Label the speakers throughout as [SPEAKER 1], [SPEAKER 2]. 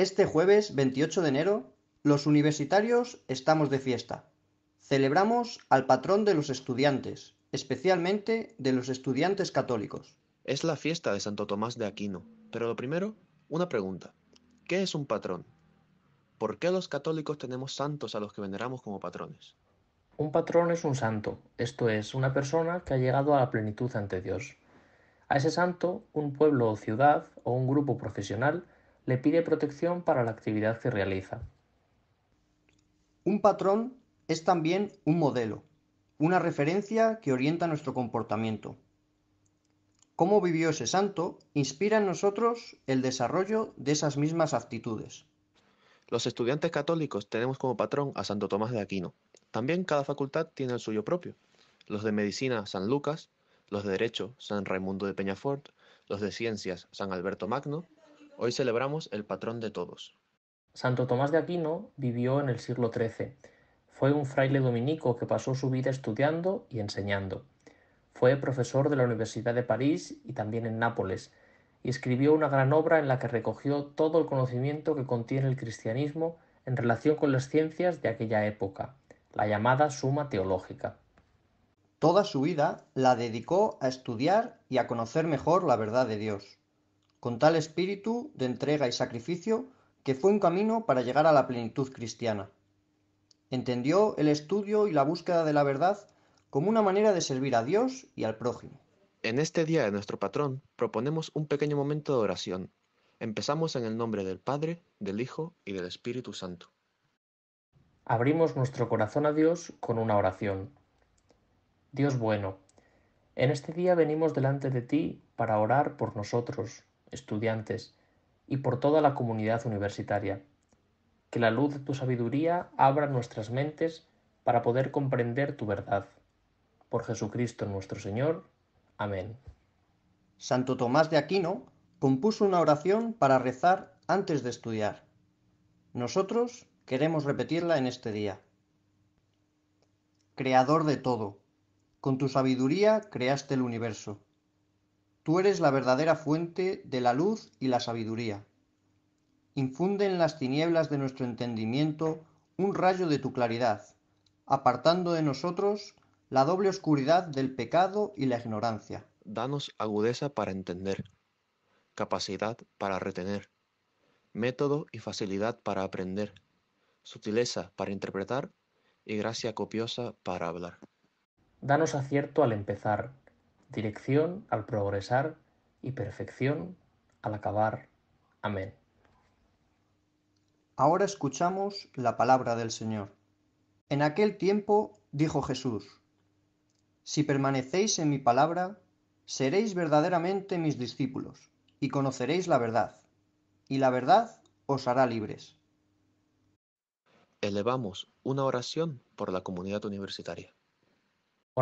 [SPEAKER 1] Este jueves 28 de enero, los universitarios estamos de fiesta. Celebramos al patrón de los estudiantes, especialmente de los estudiantes católicos. Es la fiesta de Santo Tomás de Aquino, pero lo primero, una pregunta.
[SPEAKER 2] ¿Qué es un patrón? ¿Por qué los católicos tenemos santos a los que veneramos como patrones?
[SPEAKER 3] Un patrón es un santo, esto es, una persona que ha llegado a la plenitud ante Dios. A ese santo, un pueblo o ciudad o un grupo profesional
[SPEAKER 1] le pide protección para la
[SPEAKER 3] actividad que realiza.
[SPEAKER 1] Un patrón es también un modelo, una referencia que orienta nuestro comportamiento. Cómo vivió ese santo inspira en nosotros el desarrollo de esas mismas actitudes. Los estudiantes católicos tenemos como patrón a Santo Tomás de
[SPEAKER 2] Aquino. También cada facultad tiene el suyo propio. Los de medicina, San Lucas, los de derecho, San Raimundo de Peñafort, los de ciencias, San Alberto Magno, Hoy celebramos el patrón de todos.
[SPEAKER 3] Santo Tomás de Aquino vivió en el siglo XIII. Fue un fraile dominico que pasó su vida estudiando y enseñando. Fue profesor de la Universidad de París y también en Nápoles, y escribió una gran obra en la que recogió todo el conocimiento que contiene el cristianismo en relación con las ciencias de aquella época, la llamada Suma Teológica.
[SPEAKER 1] Toda su vida la dedicó a estudiar y a conocer mejor la verdad de Dios con tal espíritu de entrega y sacrificio que fue un camino para llegar a la plenitud cristiana. Entendió el estudio y la búsqueda de la verdad como una manera de servir a Dios y al prójimo.
[SPEAKER 2] En este día de nuestro patrón proponemos un pequeño momento de oración. Empezamos en el nombre del Padre, del Hijo y del Espíritu Santo. Abrimos nuestro
[SPEAKER 3] corazón a Dios con una oración. Dios bueno, en este día venimos delante de ti para orar por nosotros estudiantes y por toda la comunidad universitaria. Que la luz de tu sabiduría abra nuestras mentes para poder comprender tu verdad. Por Jesucristo nuestro Señor.
[SPEAKER 1] Amén. Santo Tomás de Aquino compuso una oración para rezar antes de estudiar. Nosotros queremos repetirla en este día. Creador de todo, con tu sabiduría creaste el universo. Tú eres la verdadera fuente de la luz y la sabiduría. Infunde en las tinieblas de nuestro entendimiento un rayo de tu claridad, apartando de nosotros la doble oscuridad del pecado y la ignorancia.
[SPEAKER 2] Danos agudeza para entender, capacidad para retener, método y facilidad para aprender, sutileza para interpretar y gracia copiosa para hablar.
[SPEAKER 3] Danos acierto al empezar, dirección al progresar y perfección al acabar. Amén.
[SPEAKER 1] Ahora escuchamos la palabra del Señor. En aquel tiempo dijo Jesús, Si permanecéis en mi palabra, seréis verdaderamente mis discípulos, y conoceréis la verdad, y la verdad os hará libres. Elevamos una oración
[SPEAKER 2] por la comunidad universitaria.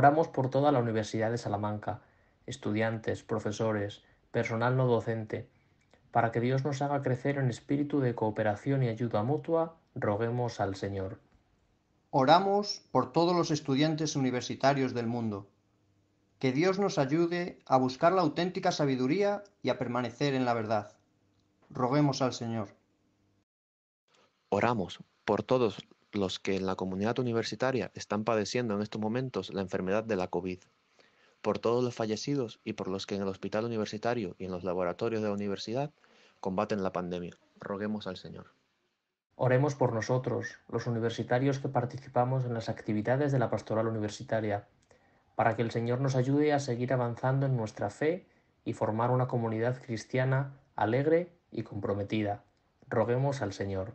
[SPEAKER 3] Oramos por toda la Universidad de Salamanca, estudiantes, profesores, personal no docente, para que Dios nos haga crecer
[SPEAKER 1] en espíritu de cooperación y ayuda mutua, roguemos al Señor. Oramos por todos los estudiantes universitarios del mundo. Que Dios nos ayude a buscar la auténtica sabiduría y a permanecer en la verdad. Roguemos al Señor.
[SPEAKER 2] Oramos por todos los que en la comunidad universitaria están padeciendo en estos momentos la enfermedad de la COVID, por todos los fallecidos y por los que en el hospital universitario y en los laboratorios de la universidad combaten la pandemia. Roguemos al Señor.
[SPEAKER 3] Oremos por nosotros, los universitarios que participamos en las actividades de la pastoral universitaria, para que el Señor nos ayude a seguir avanzando en nuestra fe y formar una comunidad cristiana alegre y comprometida. Roguemos al Señor.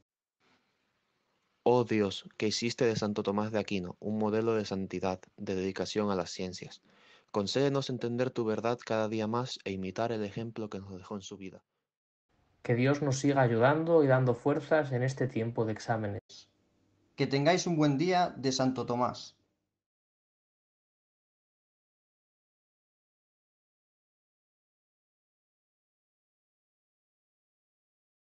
[SPEAKER 2] Oh, Dios, que hiciste de Santo Tomás de Aquino un modelo de santidad, de dedicación a las ciencias. Concédenos entender tu verdad cada día más e imitar el ejemplo que nos dejó en su vida. Que Dios nos siga ayudando y dando fuerzas en este tiempo de exámenes. Que tengáis un buen día de Santo Tomás.